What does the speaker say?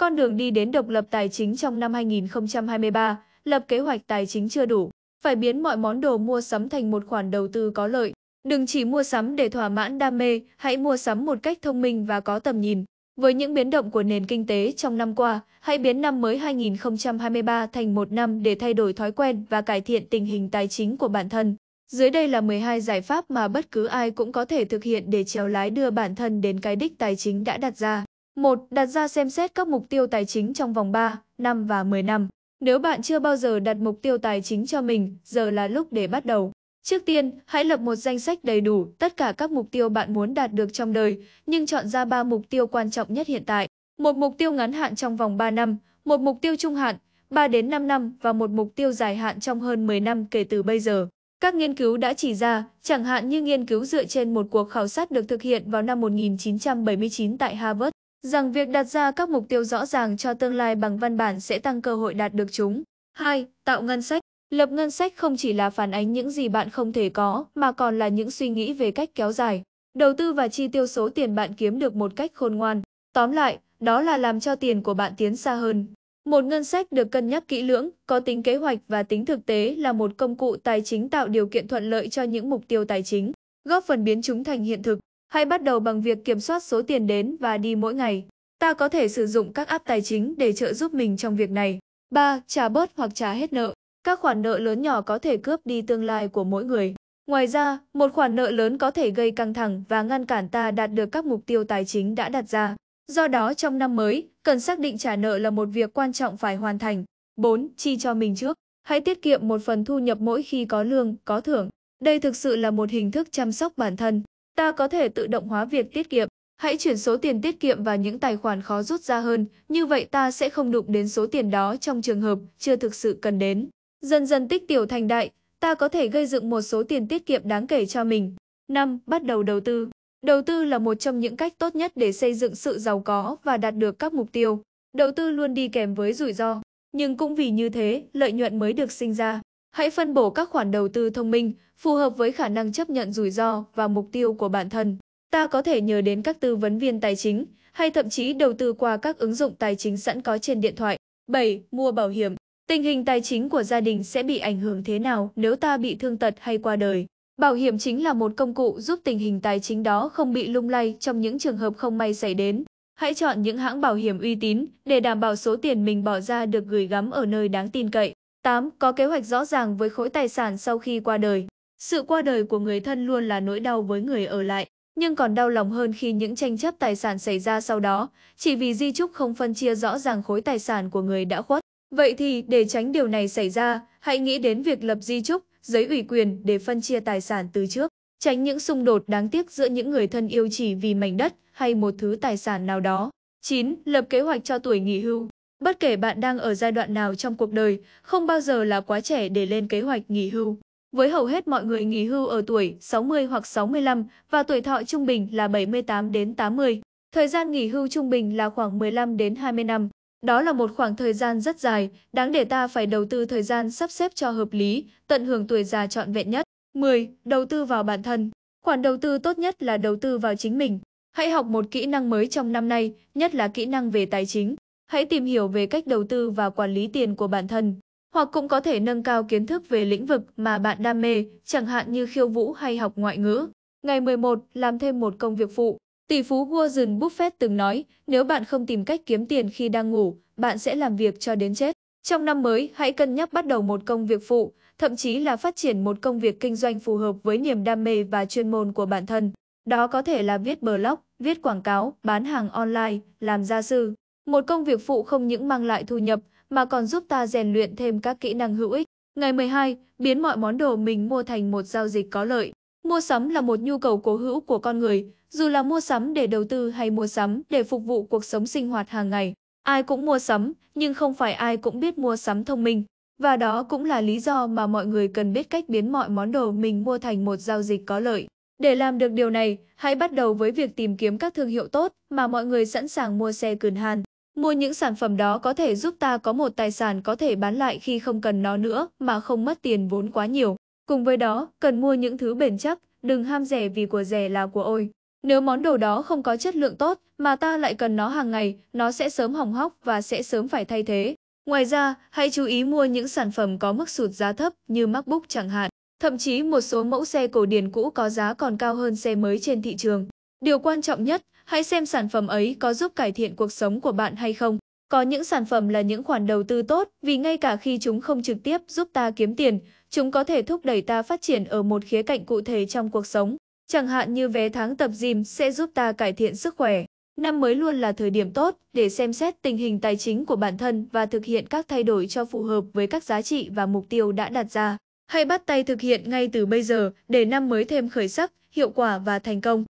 Con đường đi đến độc lập tài chính trong năm 2023, lập kế hoạch tài chính chưa đủ, phải biến mọi món đồ mua sắm thành một khoản đầu tư có lợi. Đừng chỉ mua sắm để thỏa mãn đam mê, hãy mua sắm một cách thông minh và có tầm nhìn. Với những biến động của nền kinh tế trong năm qua, hãy biến năm mới 2023 thành một năm để thay đổi thói quen và cải thiện tình hình tài chính của bản thân. Dưới đây là 12 giải pháp mà bất cứ ai cũng có thể thực hiện để chèo lái đưa bản thân đến cái đích tài chính đã đặt ra. 1. Đặt ra xem xét các mục tiêu tài chính trong vòng 3, 5 và 10 năm. Nếu bạn chưa bao giờ đặt mục tiêu tài chính cho mình, giờ là lúc để bắt đầu. Trước tiên, hãy lập một danh sách đầy đủ tất cả các mục tiêu bạn muốn đạt được trong đời, nhưng chọn ra 3 mục tiêu quan trọng nhất hiện tại. Một mục tiêu ngắn hạn trong vòng 3 năm, một mục tiêu trung hạn, 3 đến 5 năm và một mục tiêu dài hạn trong hơn 10 năm kể từ bây giờ. Các nghiên cứu đã chỉ ra, chẳng hạn như nghiên cứu dựa trên một cuộc khảo sát được thực hiện vào năm 1979 tại Harvard rằng việc đặt ra các mục tiêu rõ ràng cho tương lai bằng văn bản sẽ tăng cơ hội đạt được chúng. 2. Tạo ngân sách Lập ngân sách không chỉ là phản ánh những gì bạn không thể có, mà còn là những suy nghĩ về cách kéo dài, đầu tư và chi tiêu số tiền bạn kiếm được một cách khôn ngoan. Tóm lại, đó là làm cho tiền của bạn tiến xa hơn. Một ngân sách được cân nhắc kỹ lưỡng, có tính kế hoạch và tính thực tế là một công cụ tài chính tạo điều kiện thuận lợi cho những mục tiêu tài chính, góp phần biến chúng thành hiện thực. Hãy bắt đầu bằng việc kiểm soát số tiền đến và đi mỗi ngày. Ta có thể sử dụng các app tài chính để trợ giúp mình trong việc này. 3. Trả bớt hoặc trả hết nợ. Các khoản nợ lớn nhỏ có thể cướp đi tương lai của mỗi người. Ngoài ra, một khoản nợ lớn có thể gây căng thẳng và ngăn cản ta đạt được các mục tiêu tài chính đã đặt ra. Do đó trong năm mới, cần xác định trả nợ là một việc quan trọng phải hoàn thành. 4. Chi cho mình trước. Hãy tiết kiệm một phần thu nhập mỗi khi có lương, có thưởng. Đây thực sự là một hình thức chăm sóc bản thân ta có thể tự động hóa việc tiết kiệm. Hãy chuyển số tiền tiết kiệm vào những tài khoản khó rút ra hơn, như vậy ta sẽ không đụng đến số tiền đó trong trường hợp chưa thực sự cần đến. Dần dần tích tiểu thành đại, ta có thể gây dựng một số tiền tiết kiệm đáng kể cho mình. 5. Bắt đầu đầu tư Đầu tư là một trong những cách tốt nhất để xây dựng sự giàu có và đạt được các mục tiêu. Đầu tư luôn đi kèm với rủi ro, nhưng cũng vì như thế, lợi nhuận mới được sinh ra. Hãy phân bổ các khoản đầu tư thông minh, phù hợp với khả năng chấp nhận rủi ro và mục tiêu của bản thân. Ta có thể nhờ đến các tư vấn viên tài chính hay thậm chí đầu tư qua các ứng dụng tài chính sẵn có trên điện thoại. 7. Mua bảo hiểm. Tình hình tài chính của gia đình sẽ bị ảnh hưởng thế nào nếu ta bị thương tật hay qua đời? Bảo hiểm chính là một công cụ giúp tình hình tài chính đó không bị lung lay trong những trường hợp không may xảy đến. Hãy chọn những hãng bảo hiểm uy tín để đảm bảo số tiền mình bỏ ra được gửi gắm ở nơi đáng tin cậy. 8. Có kế hoạch rõ ràng với khối tài sản sau khi qua đời. Sự qua đời của người thân luôn là nỗi đau với người ở lại, nhưng còn đau lòng hơn khi những tranh chấp tài sản xảy ra sau đó, chỉ vì di trúc không phân chia rõ ràng khối tài sản của người đã khuất. Vậy thì, để tránh điều này xảy ra, hãy nghĩ đến việc lập di trúc, giấy ủy quyền để phân chia tài sản từ trước, tránh những xung đột đáng tiếc giữa những người thân yêu chỉ vì mảnh đất hay một thứ tài sản nào đó. 9. Lập kế hoạch cho tuổi nghỉ hưu Bất kể bạn đang ở giai đoạn nào trong cuộc đời, không bao giờ là quá trẻ để lên kế hoạch nghỉ hưu. Với hầu hết mọi người nghỉ hưu ở tuổi 60 hoặc 65 và tuổi thọ trung bình là 78 đến 80. Thời gian nghỉ hưu trung bình là khoảng 15 đến 20 năm. Đó là một khoảng thời gian rất dài, đáng để ta phải đầu tư thời gian sắp xếp cho hợp lý, tận hưởng tuổi già trọn vẹn nhất. 10. Đầu tư vào bản thân. Khoản đầu tư tốt nhất là đầu tư vào chính mình. Hãy học một kỹ năng mới trong năm nay, nhất là kỹ năng về tài chính. Hãy tìm hiểu về cách đầu tư và quản lý tiền của bản thân, hoặc cũng có thể nâng cao kiến thức về lĩnh vực mà bạn đam mê, chẳng hạn như khiêu vũ hay học ngoại ngữ. Ngày 11, làm thêm một công việc phụ. Tỷ phú Warren Buffett từng nói, nếu bạn không tìm cách kiếm tiền khi đang ngủ, bạn sẽ làm việc cho đến chết. Trong năm mới, hãy cân nhắc bắt đầu một công việc phụ, thậm chí là phát triển một công việc kinh doanh phù hợp với niềm đam mê và chuyên môn của bản thân. Đó có thể là viết blog, viết quảng cáo, bán hàng online, làm gia sư. Một công việc phụ không những mang lại thu nhập mà còn giúp ta rèn luyện thêm các kỹ năng hữu ích. Ngày 12, biến mọi món đồ mình mua thành một giao dịch có lợi. Mua sắm là một nhu cầu cố hữu của con người, dù là mua sắm để đầu tư hay mua sắm để phục vụ cuộc sống sinh hoạt hàng ngày. Ai cũng mua sắm, nhưng không phải ai cũng biết mua sắm thông minh. Và đó cũng là lý do mà mọi người cần biết cách biến mọi món đồ mình mua thành một giao dịch có lợi. Để làm được điều này, hãy bắt đầu với việc tìm kiếm các thương hiệu tốt mà mọi người sẵn sàng mua xe cường hàn. Mua những sản phẩm đó có thể giúp ta có một tài sản có thể bán lại khi không cần nó nữa mà không mất tiền vốn quá nhiều. Cùng với đó, cần mua những thứ bền chắc, đừng ham rẻ vì của rẻ là của ôi. Nếu món đồ đó không có chất lượng tốt mà ta lại cần nó hàng ngày, nó sẽ sớm hỏng hóc và sẽ sớm phải thay thế. Ngoài ra, hãy chú ý mua những sản phẩm có mức sụt giá thấp như MacBook chẳng hạn. Thậm chí một số mẫu xe cổ điển cũ có giá còn cao hơn xe mới trên thị trường. Điều quan trọng nhất, Hãy xem sản phẩm ấy có giúp cải thiện cuộc sống của bạn hay không. Có những sản phẩm là những khoản đầu tư tốt vì ngay cả khi chúng không trực tiếp giúp ta kiếm tiền, chúng có thể thúc đẩy ta phát triển ở một khía cạnh cụ thể trong cuộc sống. Chẳng hạn như vé tháng tập gym sẽ giúp ta cải thiện sức khỏe. Năm mới luôn là thời điểm tốt để xem xét tình hình tài chính của bản thân và thực hiện các thay đổi cho phù hợp với các giá trị và mục tiêu đã đặt ra. Hãy bắt tay thực hiện ngay từ bây giờ để năm mới thêm khởi sắc, hiệu quả và thành công.